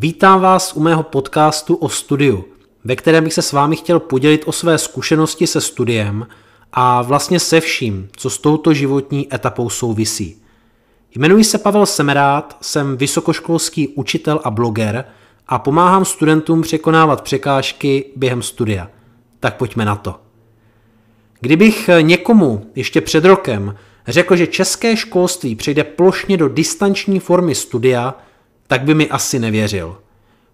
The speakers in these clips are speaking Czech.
Vítám vás u mého podcastu o studiu, ve kterém bych se s vámi chtěl podělit o své zkušenosti se studiem a vlastně se vším, co s touto životní etapou souvisí. Jmenuji se Pavel Semerát, jsem vysokoškolský učitel a bloger a pomáhám studentům překonávat překážky během studia. Tak pojďme na to. Kdybych někomu ještě před rokem řekl, že české školství přejde plošně do distanční formy studia, tak by mi asi nevěřil.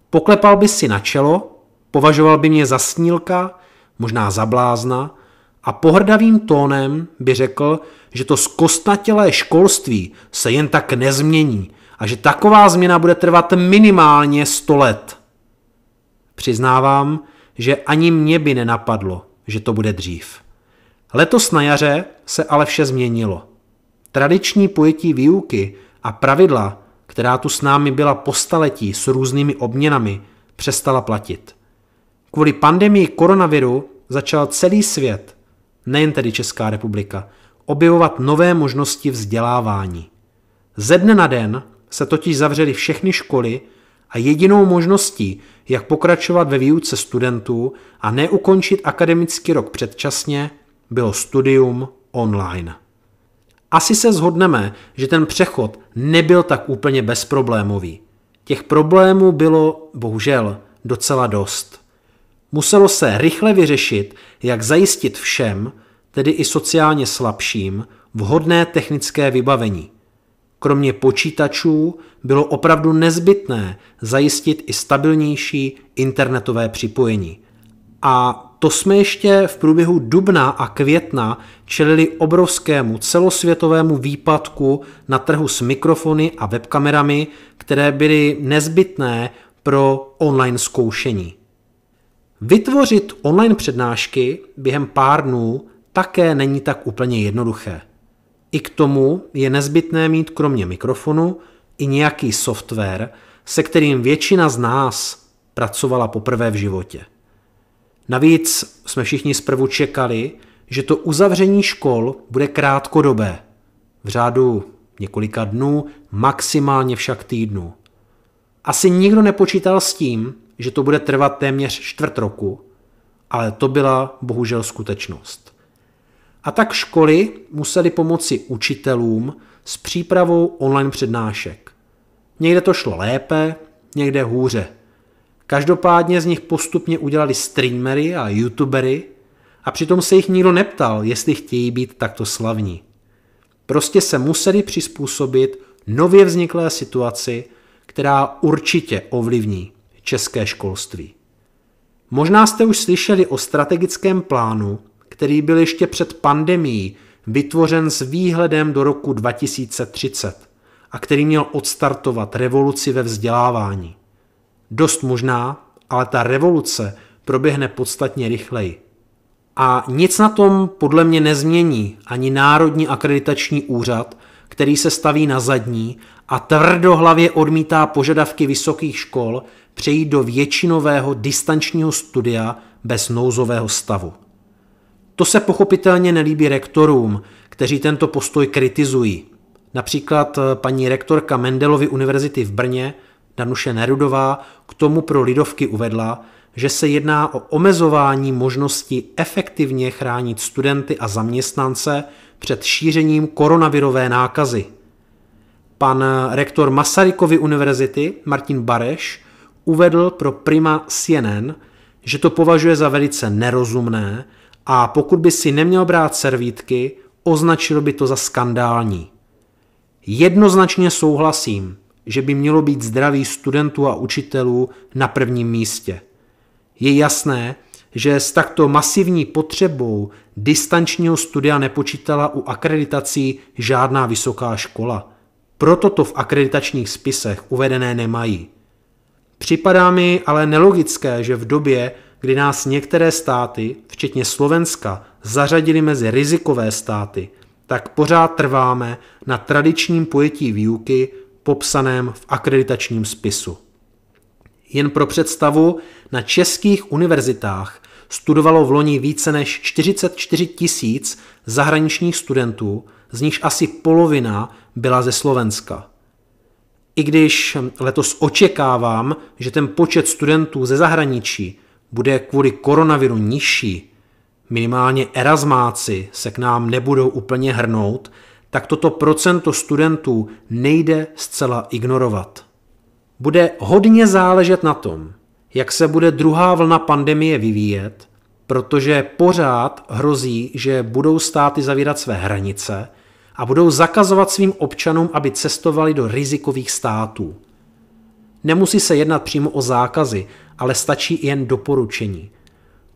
Poklepal by si na čelo, považoval by mě za snílka, možná za blázna, a pohrdavým tónem by řekl, že to zkostnatělé školství se jen tak nezmění a že taková změna bude trvat minimálně 100 let. Přiznávám, že ani mě by nenapadlo, že to bude dřív. Letos na jaře se ale vše změnilo. Tradiční pojetí výuky a pravidla, která tu s námi byla po staletí s různými obměnami, přestala platit. Kvůli pandemii koronaviru začal celý svět, nejen tedy Česká republika, objevovat nové možnosti vzdělávání. Ze dne na den se totiž zavřely všechny školy a jedinou možností, jak pokračovat ve výuce studentů a neukončit akademický rok předčasně, bylo studium online. Asi se zhodneme, že ten přechod nebyl tak úplně bezproblémový. Těch problémů bylo, bohužel, docela dost. Muselo se rychle vyřešit, jak zajistit všem, tedy i sociálně slabším, vhodné technické vybavení. Kromě počítačů bylo opravdu nezbytné zajistit i stabilnější internetové připojení. A to jsme ještě v průběhu dubna a května čelili obrovskému celosvětovému výpadku na trhu s mikrofony a webkamerami, které byly nezbytné pro online zkoušení. Vytvořit online přednášky během pár dnů také není tak úplně jednoduché. I k tomu je nezbytné mít kromě mikrofonu i nějaký software, se kterým většina z nás pracovala poprvé v životě. Navíc jsme všichni zprvu čekali, že to uzavření škol bude krátkodobé, v řádu několika dnů, maximálně však týdnů. Asi nikdo nepočítal s tím, že to bude trvat téměř čtvrt roku, ale to byla bohužel skutečnost. A tak školy museli pomoci učitelům s přípravou online přednášek. Někde to šlo lépe, někde hůře – Každopádně z nich postupně udělali streamery a youtubery a přitom se jich nikdo neptal, jestli chtějí být takto slavní. Prostě se museli přizpůsobit nově vzniklé situaci, která určitě ovlivní české školství. Možná jste už slyšeli o strategickém plánu, který byl ještě před pandemií vytvořen s výhledem do roku 2030 a který měl odstartovat revoluci ve vzdělávání. Dost možná, ale ta revoluce proběhne podstatně rychleji. A nic na tom podle mě nezmění ani Národní akreditační úřad, který se staví na zadní a tvrdohlavě odmítá požadavky vysokých škol přejít do většinového distančního studia bez nouzového stavu. To se pochopitelně nelíbí rektorům, kteří tento postoj kritizují. Například eh, paní rektorka Mendelovy univerzity v Brně Danuše Nerudová k tomu pro Lidovky uvedla, že se jedná o omezování možnosti efektivně chránit studenty a zaměstnance před šířením koronavirové nákazy. Pan rektor Masarykovy univerzity Martin Bareš uvedl pro Prima CNN, že to považuje za velice nerozumné a pokud by si neměl brát servítky, označil by to za skandální. Jednoznačně souhlasím, že by mělo být zdraví studentů a učitelů na prvním místě. Je jasné, že s takto masivní potřebou distančního studia nepočítala u akreditací žádná vysoká škola. Proto to v akreditačních spisech uvedené nemají. Připadá mi ale nelogické, že v době, kdy nás některé státy, včetně Slovenska, zařadili mezi rizikové státy, tak pořád trváme na tradičním pojetí výuky popsaném v akreditačním spisu. Jen pro představu, na českých univerzitách studovalo v loni více než 44 tisíc zahraničních studentů, z nichž asi polovina byla ze Slovenska. I když letos očekávám, že ten počet studentů ze zahraničí bude kvůli koronaviru nižší, minimálně erasmáci se k nám nebudou úplně hrnout tak toto procento studentů nejde zcela ignorovat. Bude hodně záležet na tom, jak se bude druhá vlna pandemie vyvíjet, protože pořád hrozí, že budou státy zavírat své hranice a budou zakazovat svým občanům, aby cestovali do rizikových států. Nemusí se jednat přímo o zákazy, ale stačí jen doporučení.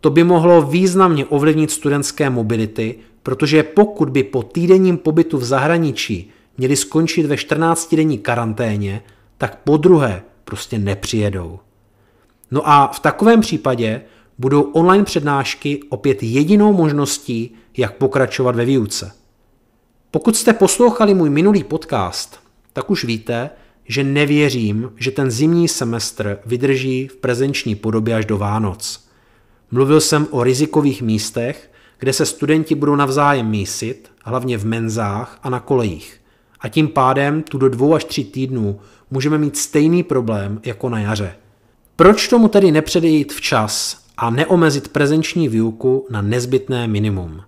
To by mohlo významně ovlivnit studentské mobility protože pokud by po týdenním pobytu v zahraničí měli skončit ve 14-denní karanténě, tak po druhé prostě nepřijedou. No a v takovém případě budou online přednášky opět jedinou možností, jak pokračovat ve výuce. Pokud jste poslouchali můj minulý podcast, tak už víte, že nevěřím, že ten zimní semestr vydrží v prezenční podobě až do Vánoc. Mluvil jsem o rizikových místech kde se studenti budou navzájem mísit, hlavně v menzách a na kolejích. A tím pádem tu do dvou až tří týdnů můžeme mít stejný problém jako na jaře. Proč tomu tedy nepředejít včas a neomezit prezenční výuku na nezbytné minimum?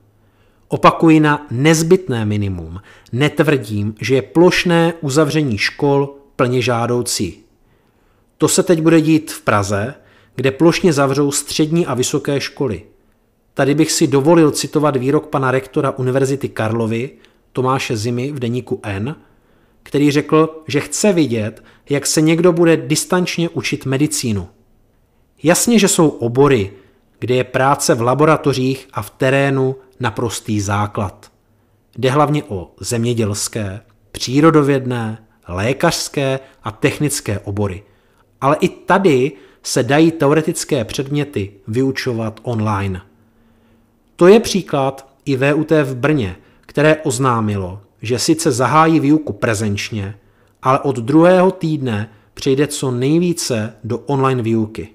Opakuji na nezbytné minimum. Netvrdím, že je plošné uzavření škol plně žádoucí. To se teď bude dít v Praze, kde plošně zavřou střední a vysoké školy – Tady bych si dovolil citovat výrok pana rektora Univerzity Karlovy Tomáše Zimy v deníku N, který řekl, že chce vidět, jak se někdo bude distančně učit medicínu. Jasně, že jsou obory, kde je práce v laboratořích a v terénu naprostý základ. Jde hlavně o zemědělské, přírodovědné, lékařské a technické obory. Ale i tady se dají teoretické předměty vyučovat online. To je příklad i VUT v Brně, které oznámilo, že sice zahájí výuku prezenčně, ale od druhého týdne přejde co nejvíce do online výuky.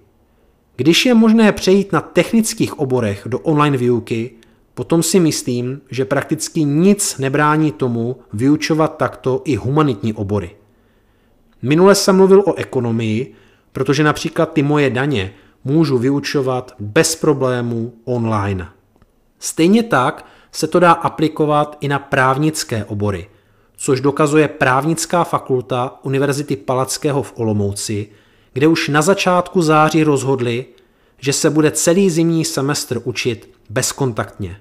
Když je možné přejít na technických oborech do online výuky, potom si myslím, že prakticky nic nebrání tomu vyučovat takto i humanitní obory. Minule jsem mluvil o ekonomii, protože například ty moje daně můžu vyučovat bez problémů online. Stejně tak se to dá aplikovat i na právnické obory, což dokazuje právnická fakulta Univerzity Palackého v Olomouci, kde už na začátku září rozhodli, že se bude celý zimní semestr učit bezkontaktně.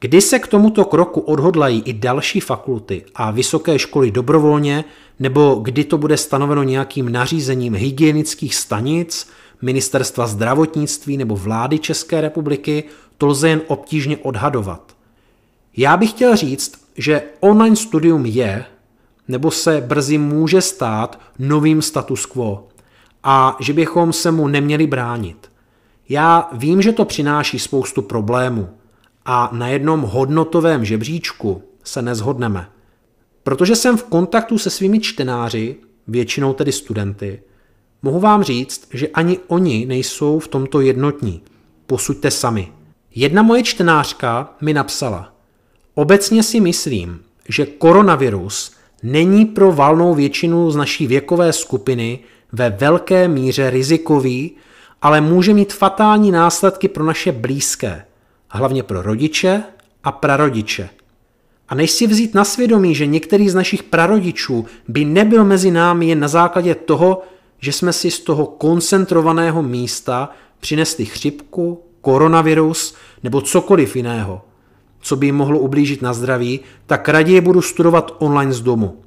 Kdy se k tomuto kroku odhodlají i další fakulty a vysoké školy dobrovolně, nebo kdy to bude stanoveno nějakým nařízením hygienických stanic, ministerstva zdravotnictví nebo vlády České republiky, to lze jen obtížně odhadovat. Já bych chtěl říct, že online studium je, nebo se brzy může stát novým status quo a že bychom se mu neměli bránit. Já vím, že to přináší spoustu problémů a na jednom hodnotovém žebříčku se nezhodneme. Protože jsem v kontaktu se svými čtenáři, většinou tedy studenty, mohu vám říct, že ani oni nejsou v tomto jednotní. Posuďte sami. Jedna moje čtenářka mi napsala, obecně si myslím, že koronavirus není pro valnou většinu z naší věkové skupiny ve velké míře rizikový, ale může mít fatální následky pro naše blízké, hlavně pro rodiče a prarodiče. A než si vzít na svědomí, že některý z našich prarodičů by nebyl mezi námi jen na základě toho, že jsme si z toho koncentrovaného místa přinesli chřipku, koronavirus nebo cokoliv jiného, co by jim mohlo ublížit na zdraví, tak raději budu studovat online z domu.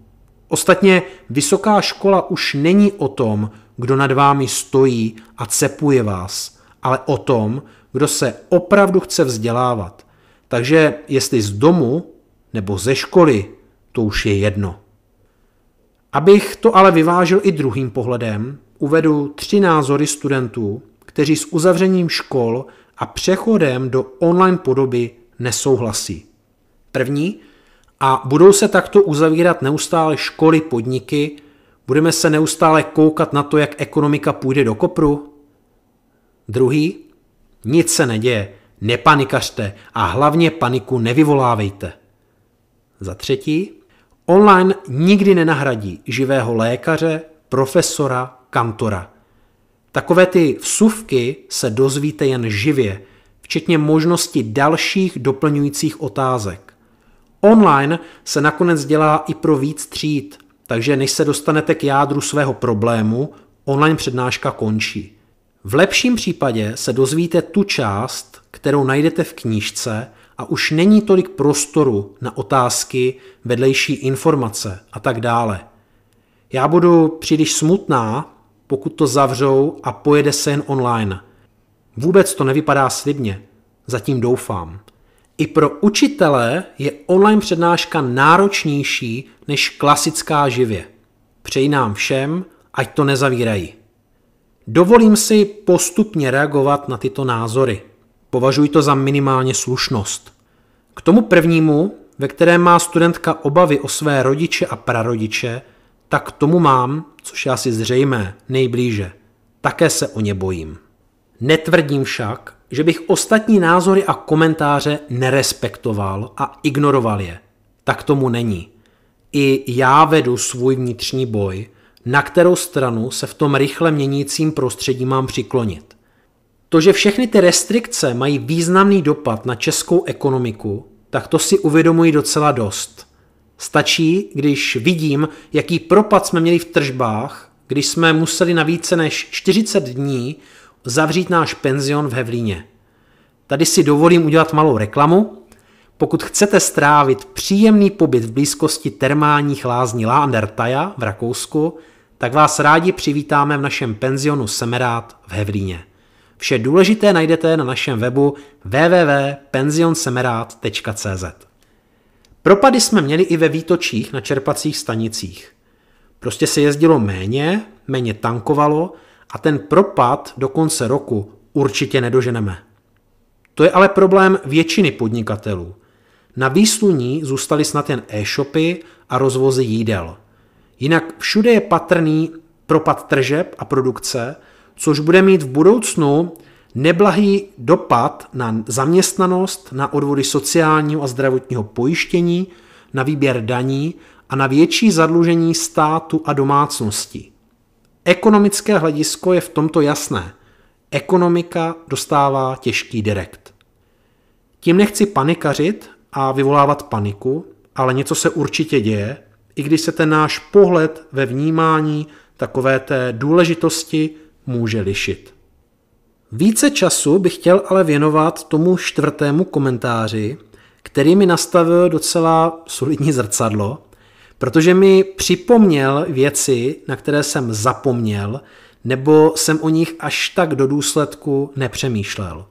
Ostatně vysoká škola už není o tom, kdo nad vámi stojí a cepuje vás, ale o tom, kdo se opravdu chce vzdělávat. Takže jestli z domu nebo ze školy, to už je jedno. Abych to ale vyvážil i druhým pohledem, uvedu tři názory studentů, kteří s uzavřením škol a přechodem do online podoby nesouhlasí. První, a budou se takto uzavírat neustále školy, podniky, budeme se neustále koukat na to, jak ekonomika půjde do kopru. Druhý, nic se neděje, nepanikařte a hlavně paniku nevyvolávejte. Za třetí, online nikdy nenahradí živého lékaře, profesora, kantora. Takové ty vsuvky se dozvíte jen živě, včetně možnosti dalších doplňujících otázek. Online se nakonec dělá i pro víc tříd, takže než se dostanete k jádru svého problému, online přednáška končí. V lepším případě se dozvíte tu část, kterou najdete v knížce a už není tolik prostoru na otázky, vedlejší informace a tak dále. Já budu příliš smutná, pokud to zavřou a pojede se jen online. Vůbec to nevypadá slibně, zatím doufám. I pro učitele je online přednáška náročnější než klasická živě. Přeji nám všem, ať to nezavírají. Dovolím si postupně reagovat na tyto názory. Považuji to za minimálně slušnost. K tomu prvnímu, ve kterém má studentka obavy o své rodiče a prarodiče, tak tomu mám, což je asi zřejmé, nejblíže. Také se o ně bojím. Netvrdím však, že bych ostatní názory a komentáře nerespektoval a ignoroval je. Tak tomu není. I já vedu svůj vnitřní boj, na kterou stranu se v tom rychle měnícím prostředí mám přiklonit. To, že všechny ty restrikce mají významný dopad na českou ekonomiku, tak to si uvědomuji docela dost. Stačí, když vidím, jaký propad jsme měli v tržbách, když jsme museli na více než 40 dní zavřít náš penzion v Hevlíně. Tady si dovolím udělat malou reklamu. Pokud chcete strávit příjemný pobyt v blízkosti termálních lázní Taja v Rakousku, tak vás rádi přivítáme v našem penzionu Semerát v Hevlíně. Vše důležité najdete na našem webu www.penzionsemerat.cz Propady jsme měli i ve výtočích na čerpacích stanicích. Prostě se jezdilo méně, méně tankovalo a ten propad do konce roku určitě nedoženeme. To je ale problém většiny podnikatelů. Na výsluní zůstaly snad jen e-shopy a rozvozy jídel. Jinak všude je patrný propad tržeb a produkce, což bude mít v budoucnu neblahý dopad na zaměstnanost, na odvody sociálního a zdravotního pojištění, na výběr daní a na větší zadlužení státu a domácnosti. Ekonomické hledisko je v tomto jasné. Ekonomika dostává těžký direkt. Tím nechci panikařit a vyvolávat paniku, ale něco se určitě děje, i když se ten náš pohled ve vnímání takové té důležitosti může lišit. Více času bych chtěl ale věnovat tomu čtvrtému komentáři, který mi nastavil docela solidní zrcadlo, protože mi připomněl věci, na které jsem zapomněl, nebo jsem o nich až tak do důsledku nepřemýšlel.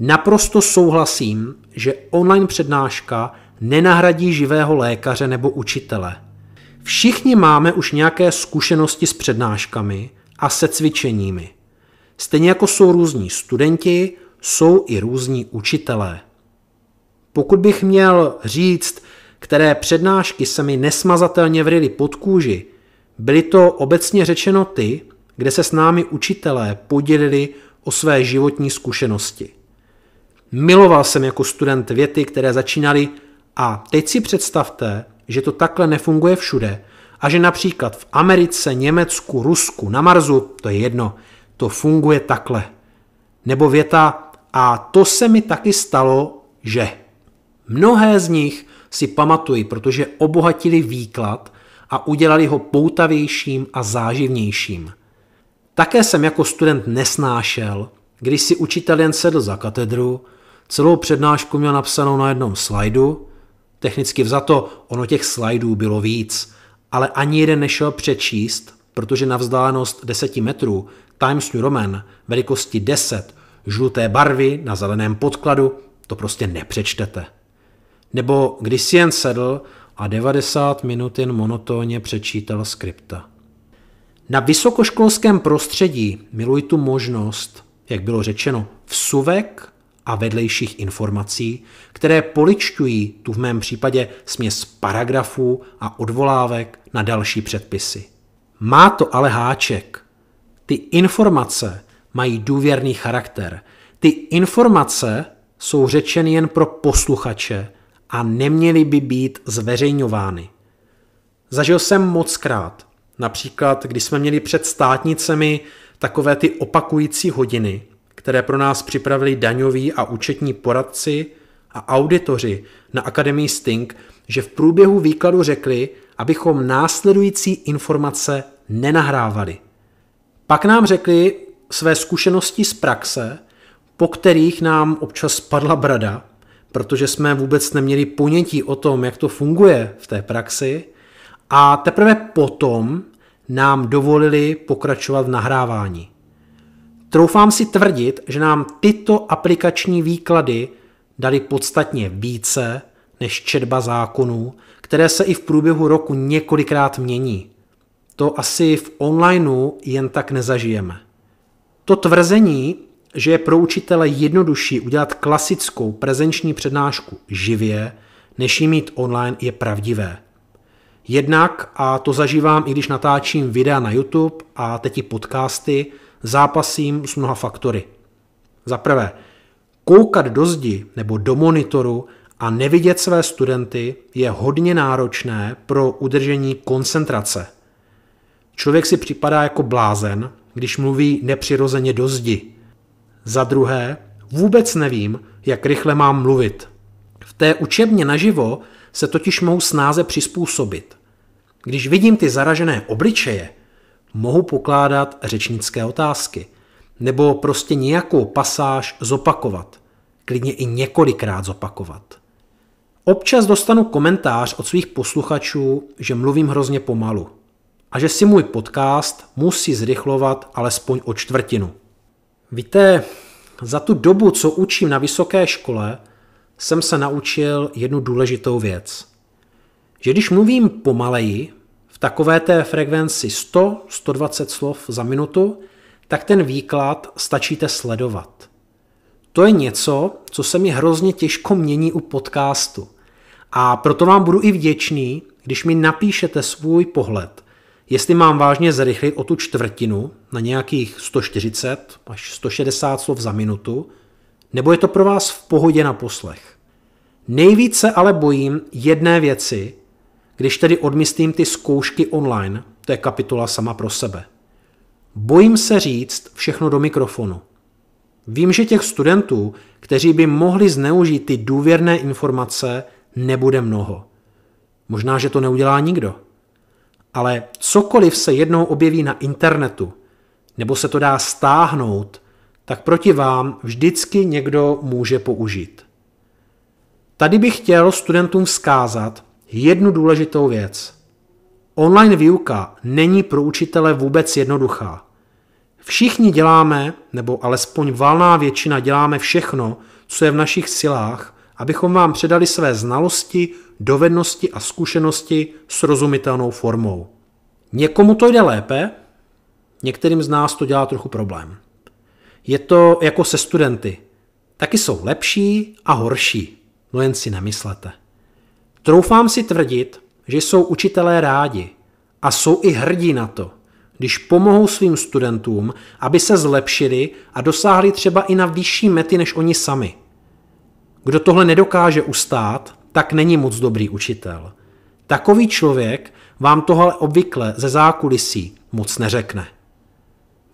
Naprosto souhlasím, že online přednáška nenahradí živého lékaře nebo učitele. Všichni máme už nějaké zkušenosti s přednáškami a se cvičeními – Stejně jako jsou různí studenti, jsou i různí učitelé. Pokud bych měl říct, které přednášky se mi nesmazatelně vryly pod kůži, byly to obecně řečeno ty, kde se s námi učitelé podělili o své životní zkušenosti. Miloval jsem jako student věty, které začínaly a teď si představte, že to takhle nefunguje všude a že například v Americe, Německu, Rusku, na marzu to je jedno – to funguje takhle. Nebo věta a to se mi taky stalo, že. Mnohé z nich si pamatuji, protože obohatili výklad a udělali ho poutavějším a záživnějším. Také jsem jako student nesnášel, když si učitel jen sedl za katedru, celou přednášku měl napsanou na jednom slajdu, technicky vzato ono těch slajdů bylo víc, ale ani jeden nešel přečíst, protože na vzdálenost 10 metrů Times New Roman velikosti 10 žluté barvy na zeleném podkladu to prostě nepřečtete. Nebo když si jen sedl a 90 minut jen monotónně přečítal skripta. Na vysokoškolském prostředí miluji tu možnost, jak bylo řečeno, vsuvek a vedlejších informací, které poličťují tu v mém případě směs paragrafů a odvolávek na další předpisy. Má to ale háček – ty informace mají důvěrný charakter. Ty informace jsou řečeny jen pro posluchače a neměly by být zveřejňovány. Zažil jsem mockrát, například když jsme měli před státnicemi takové ty opakující hodiny, které pro nás připravili daňoví a účetní poradci a auditoři na Akademii Sting, že v průběhu výkladu řekli, abychom následující informace nenahrávali. Pak nám řekli své zkušenosti z praxe, po kterých nám občas spadla brada, protože jsme vůbec neměli ponětí o tom, jak to funguje v té praxi a teprve potom nám dovolili pokračovat v nahrávání. Troufám si tvrdit, že nám tyto aplikační výklady dali podstatně více než četba zákonů, které se i v průběhu roku několikrát mění to asi v onlineu jen tak nezažijeme. To tvrzení, že je pro učitele jednodušší udělat klasickou prezenční přednášku živě, než ji mít online, je pravdivé. Jednak, a to zažívám, i když natáčím videa na YouTube a teď i podcasty, zápasím s mnoha faktory. Za prvé, koukat do zdi nebo do monitoru a nevidět své studenty je hodně náročné pro udržení koncentrace – Člověk si připadá jako blázen, když mluví nepřirozeně do zdi. Za druhé, vůbec nevím, jak rychle mám mluvit. V té učebně naživo se totiž mohu snáze přizpůsobit. Když vidím ty zaražené obličeje, mohu pokládat řečnické otázky nebo prostě nějakou pasáž zopakovat, klidně i několikrát zopakovat. Občas dostanu komentář od svých posluchačů, že mluvím hrozně pomalu a že si můj podcast musí zrychlovat alespoň o čtvrtinu. Víte, za tu dobu, co učím na vysoké škole, jsem se naučil jednu důležitou věc. Že když mluvím pomaleji, v takové té frekvenci 100-120 slov za minutu, tak ten výklad stačíte sledovat. To je něco, co se mi hrozně těžko mění u podcastu. A proto vám budu i vděčný, když mi napíšete svůj pohled – Jestli mám vážně zrychlit o tu čtvrtinu na nějakých 140 až 160 slov za minutu, nebo je to pro vás v pohodě na poslech. Nejvíce ale bojím jedné věci, když tedy odmyslím ty zkoušky online, to je kapitola sama pro sebe. Bojím se říct všechno do mikrofonu. Vím, že těch studentů, kteří by mohli zneužít ty důvěrné informace, nebude mnoho. Možná, že to neudělá nikdo ale cokoliv se jednou objeví na internetu, nebo se to dá stáhnout, tak proti vám vždycky někdo může použít. Tady bych chtěl studentům vzkázat jednu důležitou věc. Online výuka není pro učitele vůbec jednoduchá. Všichni děláme, nebo alespoň valná většina děláme všechno, co je v našich silách, abychom vám předali své znalosti, dovednosti a zkušenosti s rozumitelnou formou. Někomu to jde lépe, některým z nás to dělá trochu problém. Je to jako se studenty. Taky jsou lepší a horší, no jen si nemyslete. Troufám si tvrdit, že jsou učitelé rádi a jsou i hrdí na to, když pomohou svým studentům, aby se zlepšili a dosáhli třeba i na vyšší mety než oni sami – kdo tohle nedokáže ustát, tak není moc dobrý učitel. Takový člověk vám tohle obvykle ze zákulisí moc neřekne.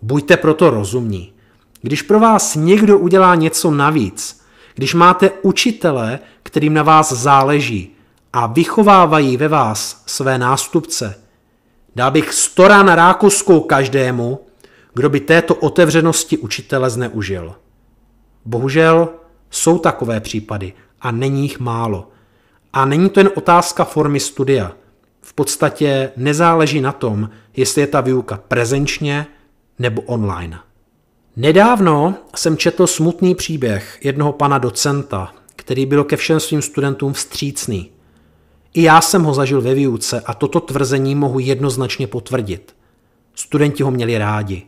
Buďte proto rozumní. Když pro vás někdo udělá něco navíc, když máte učitele, kterým na vás záleží a vychovávají ve vás své nástupce, dal bych stora na rákoskou každému, kdo by této otevřenosti učitele zneužil. Bohužel jsou takové případy a není jich málo. A není to jen otázka formy studia. V podstatě nezáleží na tom, jestli je ta výuka prezenčně nebo online. Nedávno jsem četl smutný příběh jednoho pana docenta, který byl ke všem svým studentům vstřícný. I já jsem ho zažil ve výuce a toto tvrzení mohu jednoznačně potvrdit. Studenti ho měli rádi.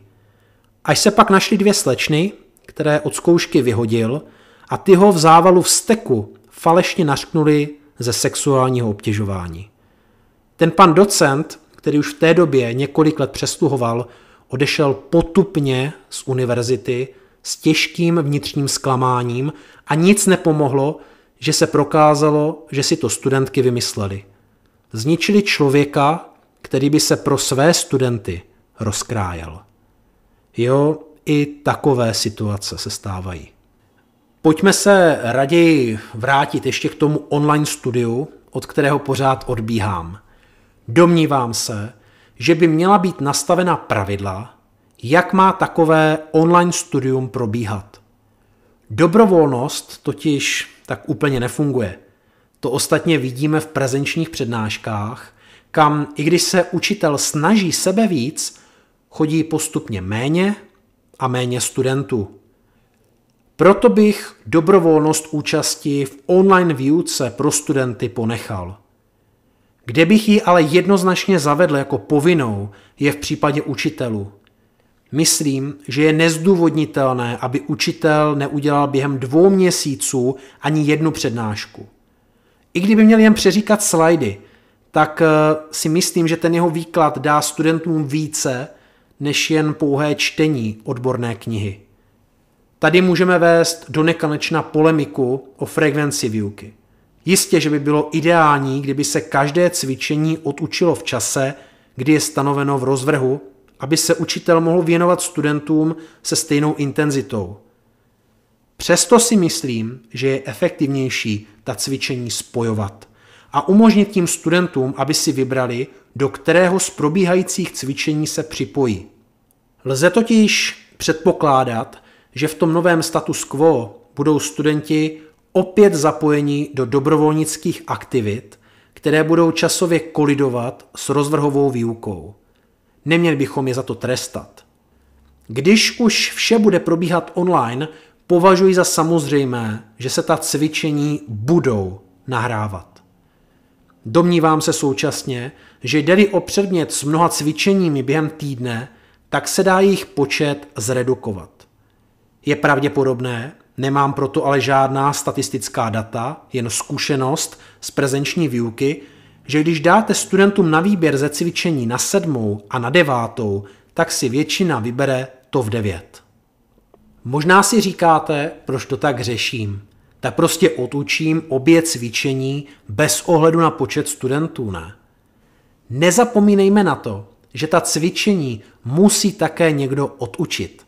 Až se pak našli dvě slečny, které od zkoušky vyhodil – a ty ho v závalu vsteku falešně nařknuli ze sexuálního obtěžování. Ten pan docent, který už v té době několik let přestuhoval, odešel potupně z univerzity s těžkým vnitřním zklamáním a nic nepomohlo, že se prokázalo, že si to studentky vymysleli. Zničili člověka, který by se pro své studenty rozkrájel. Jo, i takové situace se stávají. Pojďme se raději vrátit ještě k tomu online studiu, od kterého pořád odbíhám. Domnívám se, že by měla být nastavena pravidla, jak má takové online studium probíhat. Dobrovolnost totiž tak úplně nefunguje. To ostatně vidíme v prezenčních přednáškách, kam i když se učitel snaží sebe víc, chodí postupně méně a méně studentů. Proto bych dobrovolnost účasti v online výuce pro studenty ponechal. Kde bych ji ale jednoznačně zavedl jako povinnou, je v případě učitelů. Myslím, že je nezdůvodnitelné, aby učitel neudělal během dvou měsíců ani jednu přednášku. I kdyby měl jen přeříkat slajdy, tak eh, si myslím, že ten jeho výklad dá studentům více než jen pouhé čtení odborné knihy. Tady můžeme vést do nekonečna polemiku o frekvenci výuky. Jistě, že by bylo ideální, kdyby se každé cvičení odučilo v čase, kdy je stanoveno v rozvrhu, aby se učitel mohl věnovat studentům se stejnou intenzitou. Přesto si myslím, že je efektivnější ta cvičení spojovat a umožnit tím studentům, aby si vybrali, do kterého z probíhajících cvičení se připojí. Lze totiž předpokládat, že v tom novém status quo budou studenti opět zapojeni do dobrovolnických aktivit, které budou časově kolidovat s rozvrhovou výukou. Neměli bychom je za to trestat. Když už vše bude probíhat online, považuji za samozřejmé, že se ta cvičení budou nahrávat. Domnívám se současně, že jde o předmět s mnoha cvičeními během týdne, tak se dá jejich počet zredukovat je pravděpodobné, nemám proto ale žádná statistická data, jen zkušenost z prezenční výuky, že když dáte studentům na výběr ze cvičení na sedmou a na devátou, tak si většina vybere to v devět. Možná si říkáte, proč to tak řeším. Tak prostě otučím obě cvičení bez ohledu na počet studentů, ne? Nezapomínejme na to, že ta cvičení musí také někdo odučit.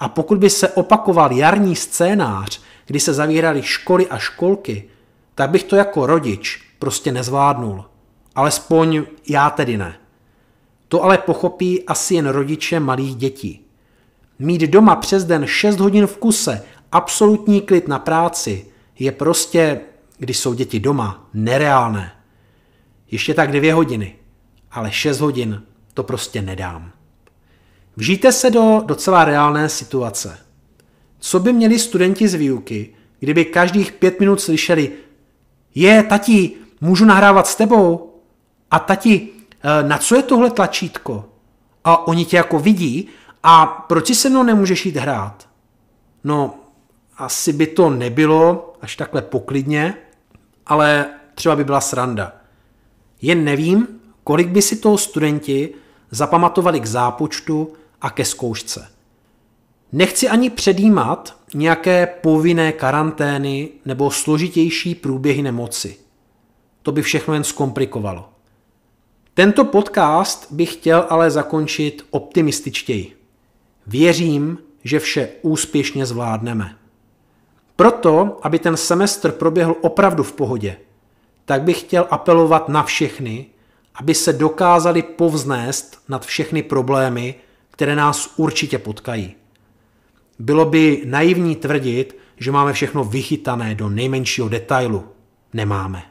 A pokud by se opakoval jarní scénář, kdy se zavíraly školy a školky, tak bych to jako rodič prostě nezvládnul. Alespoň já tedy ne. To ale pochopí asi jen rodiče malých dětí. Mít doma přes den 6 hodin v kuse, absolutní klid na práci, je prostě, když jsou děti doma, nereálné. Ještě tak dvě hodiny, ale 6 hodin to prostě nedám. Vžijte se do docela reálné situace. Co by měli studenti z výuky, kdyby každých pět minut slyšeli je, tati, můžu nahrávat s tebou? A tati, eh, na co je tohle tlačítko? A oni tě jako vidí a proč si se mnou nemůžeš jít hrát? No, asi by to nebylo až takhle poklidně, ale třeba by byla sranda. Jen nevím, kolik by si toho studenti zapamatovali k zápočtu a ke zkoušce. Nechci ani předjímat nějaké povinné karantény nebo složitější průběhy nemoci. To by všechno jen zkomplikovalo. Tento podcast bych chtěl ale zakončit optimističtěji. Věřím, že vše úspěšně zvládneme. Proto, aby ten semestr proběhl opravdu v pohodě, tak bych chtěl apelovat na všechny, aby se dokázali povznést nad všechny problémy, které nás určitě potkají. Bylo by naivní tvrdit, že máme všechno vychytané do nejmenšího detailu. Nemáme.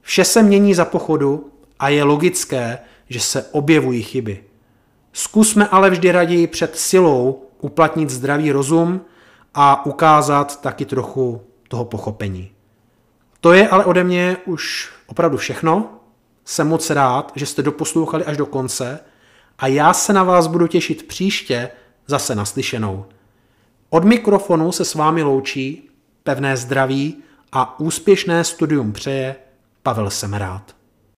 Vše se mění za pochodu a je logické, že se objevují chyby. Zkusme ale vždy raději před silou uplatnit zdravý rozum a ukázat taky trochu toho pochopení. To je ale ode mě už opravdu všechno. Jsem moc rád, že jste doposlouchali až do konce a já se na vás budu těšit příště zase naslyšenou. Od mikrofonu se s vámi loučí pevné zdraví a úspěšné studium přeje Pavel Semerát.